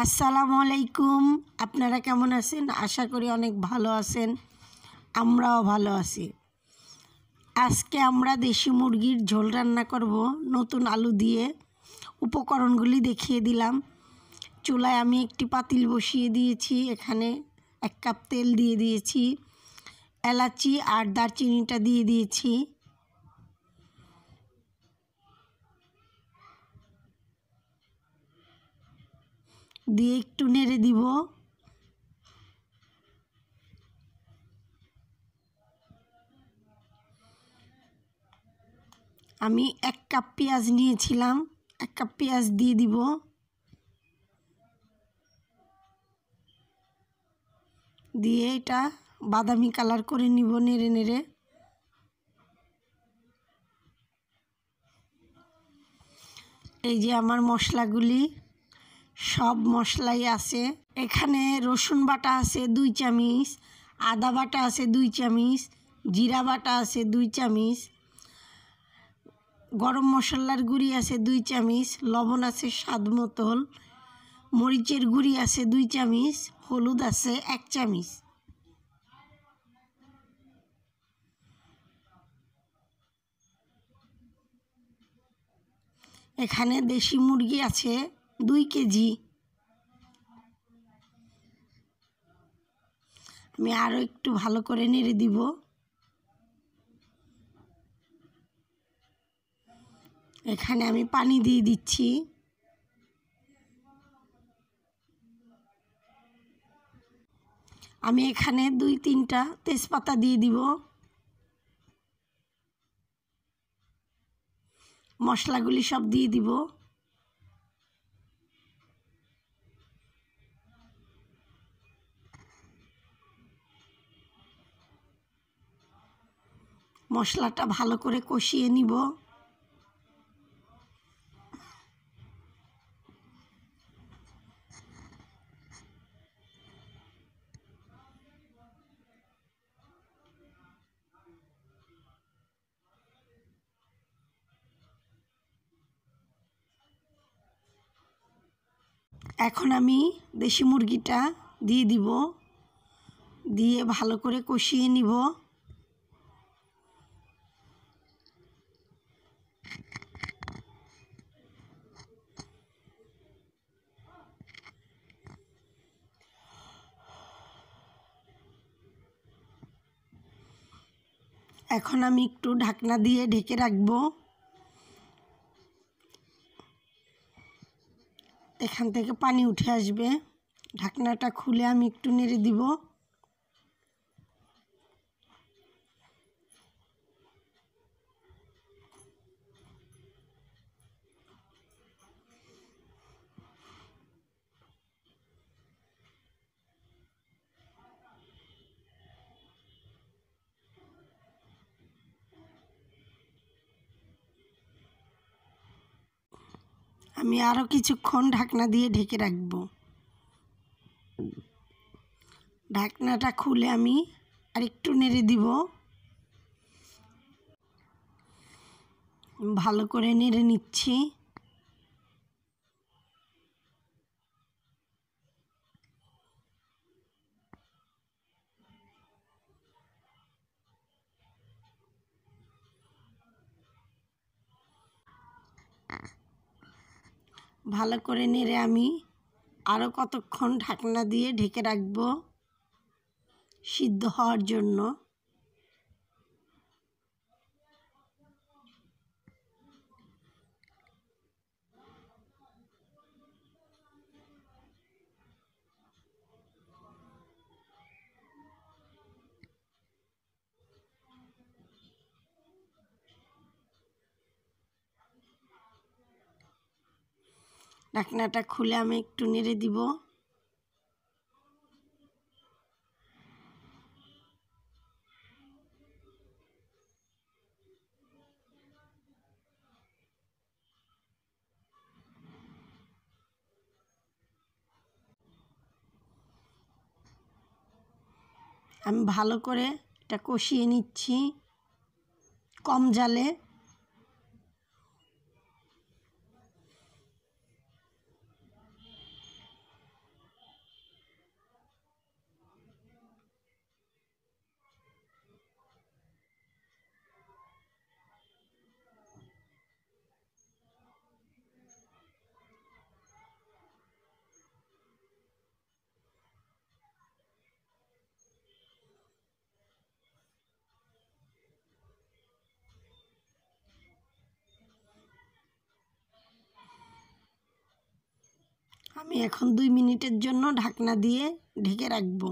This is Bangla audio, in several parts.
আসসালামু আলাইকুম আপনারা কেমন আছেন আশা করি অনেক ভালো আছেন আমরাও ভালো আছি আজকে আমরা দেশি মুরগির ঝোল রান্না করব নতুন আলু দিয়ে উপকরণগুলি দেখিয়ে দিলাম চুলায় আমি একটি পাতিল বসিয়ে দিয়েছি এখানে এক কাপ তেল দিয়ে দিয়েছি এলাচি আর দারচিনিটা দিয়ে দিয়েছি দিয়ে একটু নেড়ে দিব আমি এক কাপ পেঁয়াজ নিয়েছিলাম এক কাপ পেঁয়াজ দিয়ে দিব দিয়ে এটা বাদামি কালার করে নিব নেড়ে নেড়ে এই যে আমার মশলাগুলি সব মশলাই আছে এখানে রসুন বাটা আছে দুই চামিচ আদা বাটা আছে দুই চামিচ জিরা বাটা আছে দুই চামিচ গরম মশলার গুঁড়ি আছে দুই চামিচ লবণ আছে স্বাদ মতন মরিচের গুঁড়ি আছে দুই চামিচ হলুদ আছে এক চামিচ এখানে দেশি মুরগি আছে দুই কেজি আমি আরও একটু ভালো করে নেড়ে দিব এখানে আমি পানি দিয়ে দিচ্ছি আমি এখানে দুই তিনটা তেজপাতা দিয়ে দিব মশলাগুলি সব দিয়ে দিব মশলাটা ভালো করে কষিয়ে নিব এখন আমি দেশি মুরগিটা দিয়ে দিব দিয়ে ভালো করে কষিয়ে নিব এখন আমি একটু ঢাকনা দিয়ে ঢেকে রাখব এখান থেকে পানি উঠে আসবে ঢাকনাটা খুলে আমি একটু নেড়ে দিব আমি আরও কিছুক্ষণ ঢাকনা দিয়ে ঢেকে রাখব ঢাকনাটা খুলে আমি আরেকটু নেড়ে দিব ভালো করে নেড়ে নিচ্ছি ভালো করে নেড়ে আমি আরও কতক্ষণ ঢাকনা দিয়ে ঢেকে রাখব সিদ্ধ হওয়ার জন্য ঢাকনাটা খুলে আমি একটু নেড়ে দিব আমি ভালো করে এটা কষিয়ে নিচ্ছি কম জালে আমি এখন দুই মিনিটের জন্য ঢাকনা দিয়ে ঢেকে রাখব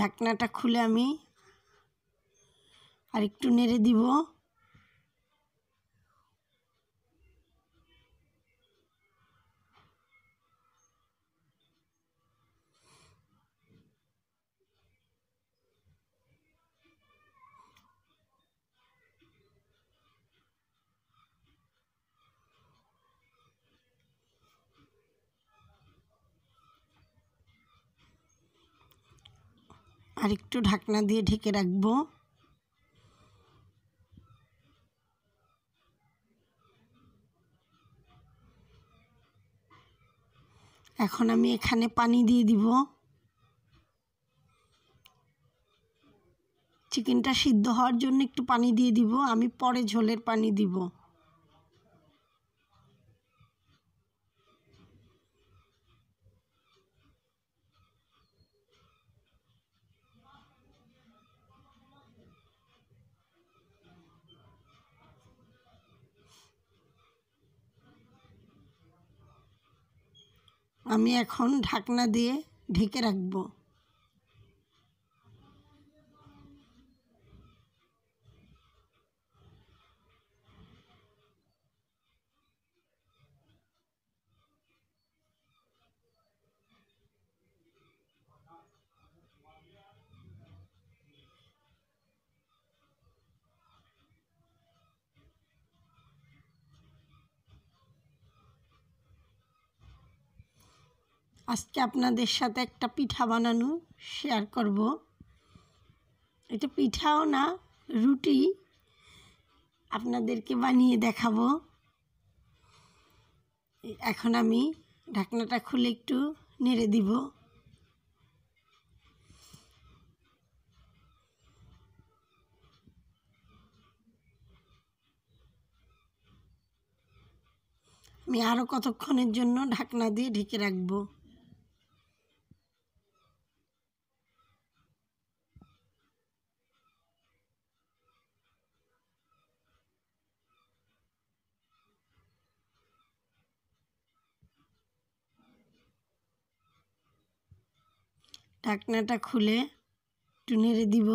ঢাকনাটা খুলে আমি আর একটু নেড়ে দিব আর একটু ঢাকনা দিয়ে ঢেকে রাখবো এখন আমি এখানে পানি দিয়ে দিব চিকেনটা সিদ্ধ হওয়ার জন্য একটু পানি দিয়ে দিব আমি পরে ঝোলের পানি দিব আমি এখন ঢাকনা দিয়ে ঢেকে রাখবো আজকে আপনাদের সাথে একটা পিঠা বানানো শেয়ার করব এটা পিঠাও না রুটি আপনাদেরকে বানিয়ে দেখাবো এখন আমি ঢাকনাটা খুলে একটু নেড়ে দিব আমি আরও কতক্ষণের জন্য ঢাকনা দিয়ে ঢেকে রাখবো ঢাকনাটা খুলে একটু নেড়ে দিব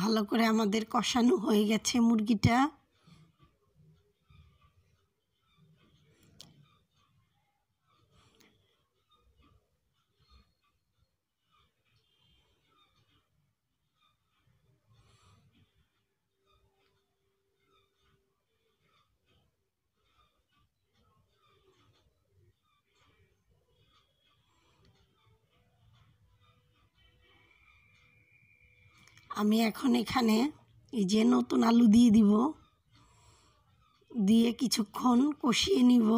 ভালো করে আমাদের কষানো হয়ে গেছে মুরগিটা আমি এখন এখানে এই যে নতুন আলু দিয়ে দিব দিয়ে কিছুক্ষণ কষিয়ে নিব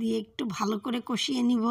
দিয়ে একটু ভালো করে কষিয়ে নিব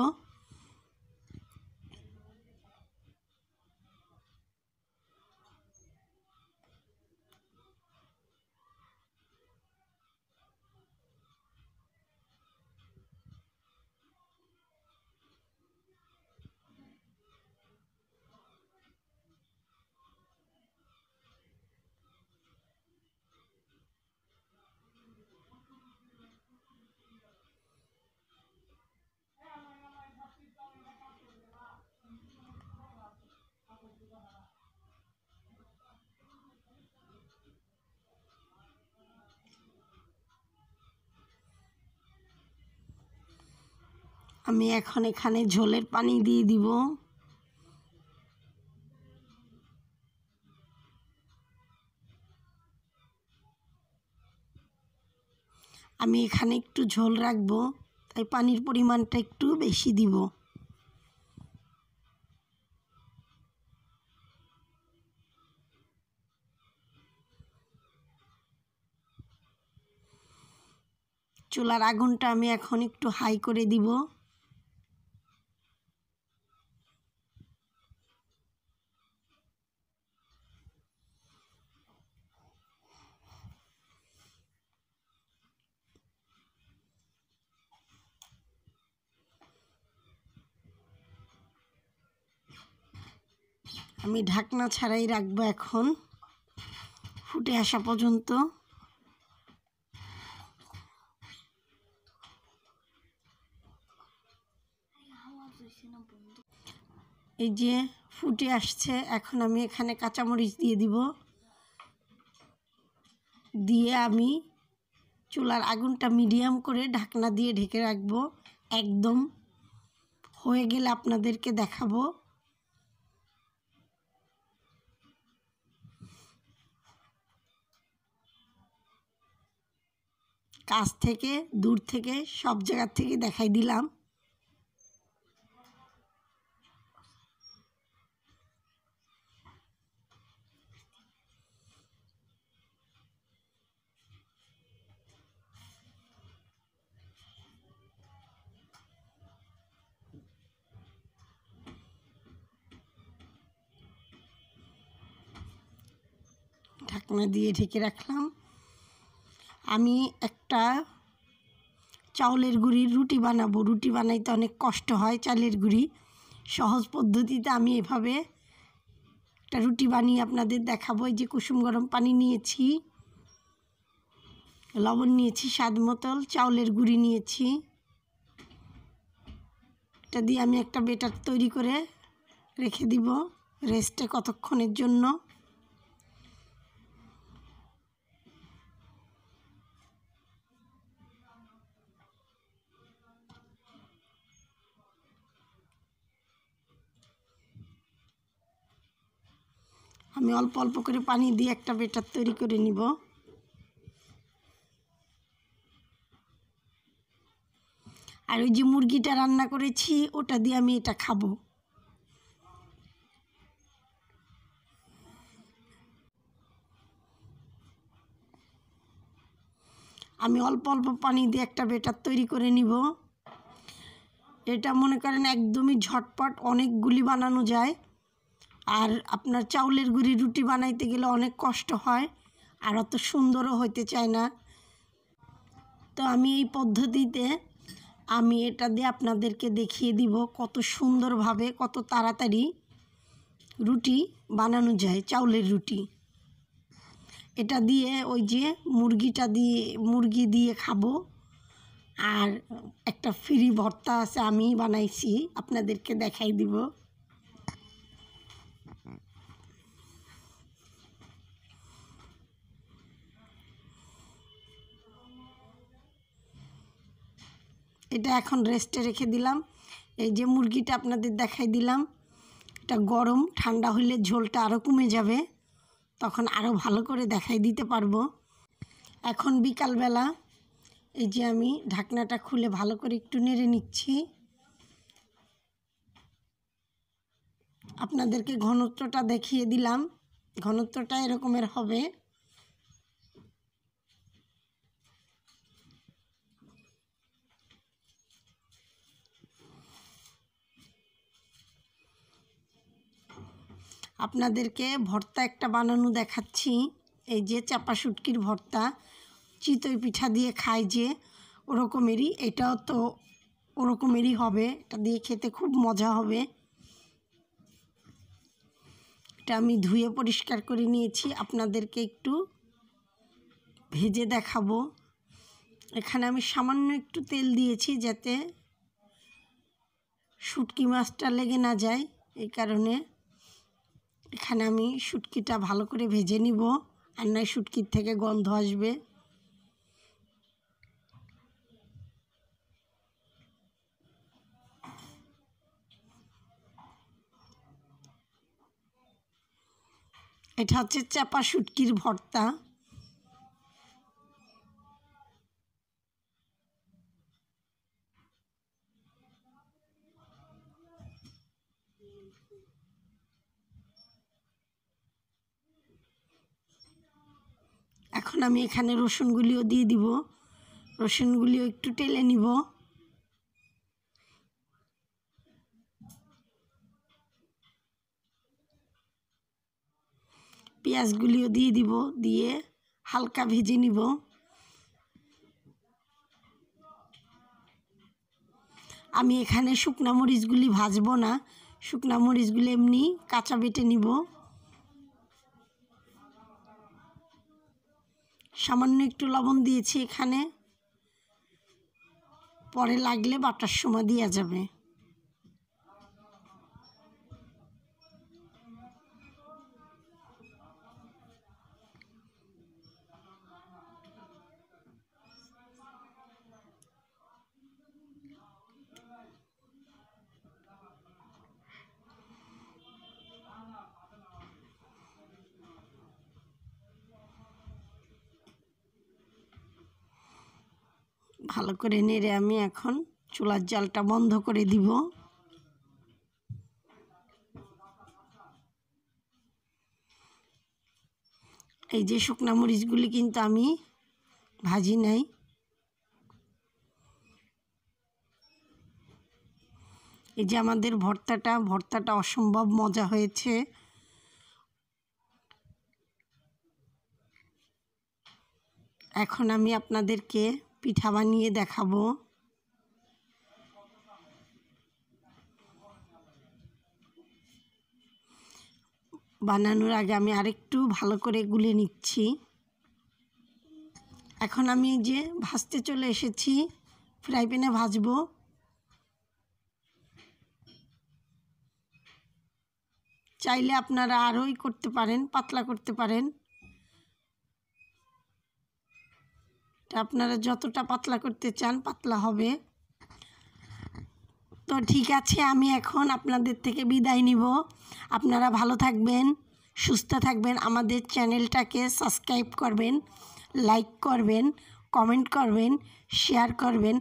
আমি এখন এখানে ঝোলের পানি দিয়ে দিব আমি এখানে একটু ঝোল রাখবো তাই পানির পরিমাণটা একটু বেশি দিব চুলার আগুনটা আমি এখন একটু হাই করে দিব আমি ঢাকনা ছাড়াই রাখব এখন ফুটে আসা পর্যন্ত এই যে ফুটে আসছে এখন আমি এখানে কাঁচামরিচ দিয়ে দিব দিয়ে আমি চুলার আগুনটা মিডিয়াম করে ঢাকনা দিয়ে ঢেকে রাখবো একদম হয়ে গেলে আপনাদেরকে দেখাবো কাছ থেকে দূর থেকে সব জায়গার থেকে দেখাই দিলাম ঢাকনা দিয়ে ঢেকে রাখলাম আমি একটা চাউলের গুঁড়ির রুটি বানাবো রুটি বানাইতে অনেক কষ্ট হয় চালের গুঁড়ি সহজ পদ্ধতিতে আমি এভাবে একটা রুটি বানিয়ে আপনাদের দেখাবো এই যে কুসুম গরম পানি নিয়েছি লবণ নিয়েছি স্বাদ মতল চাউলের গুঁড়ি নিয়েছি এটা দিয়ে আমি একটা বেটার তৈরি করে রেখে দিব রেস্টে কতক্ষণের জন্য আমি অল্প অল্প করে পানি দিয়ে একটা বেটার তৈরি করে নিব আর ওই যে মুরগিটা রান্না করেছি ওটা দিয়ে আমি এটা খাবো আমি অল্প অল্প পানি দিয়ে একটা বেটার তৈরি করে নিব এটা মনে করেন একদমই ঝটপট অনেকগুলি বানানো যায় আর আপনার চাউলের গুঁড়ি রুটি বানাইতে গেলে অনেক কষ্ট হয় আর অত সুন্দরও হইতে চায় না তো আমি এই পদ্ধতিতে আমি এটা দিয়ে আপনাদেরকে দেখিয়ে দিব কত সুন্দরভাবে কত তাড়াতাড়ি রুটি বানানো যায় চাউলের রুটি এটা দিয়ে ওই যে মুরগিটা দিয়ে মুরগি দিয়ে খাবো আর একটা ফ্রি ভর্তা আছে আমি বানাইছি আপনাদেরকে দেখাই দিব এটা এখন রেস্টে রেখে দিলাম এই যে মুরগিটা আপনাদের দেখাই দিলাম এটা গরম ঠান্ডা হইলে ঝোলটা আরও কমে যাবে তখন আরও ভালো করে দেখাই দিতে পারবো এখন বিকালবেলা এই যে আমি ঢাকনাটা খুলে ভালো করে একটু নেড়ে নিচ্ছি আপনাদেরকে ঘনত্বটা দেখিয়ে দিলাম ঘনত্বটা এরকমের হবে আপনাদেরকে ভর্তা একটা বানানো দেখাচ্ছি এই যে চাপা শুটকির ভর্তা চিতই পিঠা দিয়ে খাই যে ওরকমেরই এটাও তো ওরকমেরই হবে এটা দিয়ে খেতে খুব মজা হবে এটা আমি ধুয়ে পরিষ্কার করে নিয়েছি আপনাদেরকে একটু ভেজে দেখাবো এখানে আমি সামান্য একটু তেল দিয়েছি যাতে শুটকি মাছটা লেগে না যায় এই কারণে এখানে আমি শুটকিটা ভালো করে ভেজে নিব আর নয় শুটকির থেকে গন্ধ আসবে এটা হচ্ছে চাপা শুটকির ভর্তা এখন আমি এখানে রসুনগুলিও দিয়ে দিব রসুনগুলিও একটু টেলে নিব পেঁয়াজগুলিও দিয়ে দিব দিয়ে হালকা ভেজে নিব আমি এখানে শুকনা মরিচগুলি ভাজবো না শুকনা মরিচগুলি এমনি কাঁচা বেটে নিব সামান্য একটু লবণ দিয়েছি এখানে পরে লাগলে বাটার সময় দেওয়া যাবে ভালো করে নেড়ে আমি এখন চুলার জালটা বন্ধ করে দিব এই যে শুকনা মরিচগুলি কিন্তু আমি ভাজি নাই এই যে আমাদের ভর্তাটা ভর্তাটা অসম্ভব মজা হয়েছে এখন আমি আপনাদেরকে পিঠা বানিয়ে দেখাবো বানানোর আগে আমি আরেকটু ভালো করে গুলে নিচ্ছি এখন আমি যে ভাজতে চলে এসেছি ফ্রাই প্যানে ভাজবো চাইলে আপনারা আরোই করতে পারেন পাতলা করতে পারেন তো আপনারা যতটা পাতলা করতে চান পাতলা হবে তো ঠিক আছে আমি এখন আপনাদের থেকে বিদায় নিব আপনারা ভালো থাকবেন সুস্থ থাকবেন আমাদের চ্যানেলটাকে সাবস্ক্রাইব করবেন লাইক করবেন কমেন্ট করবেন শেয়ার করবেন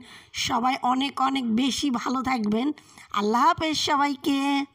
সবাই অনেক অনেক বেশি ভালো থাকবেন আল্লাহ হাফেজ সবাইকে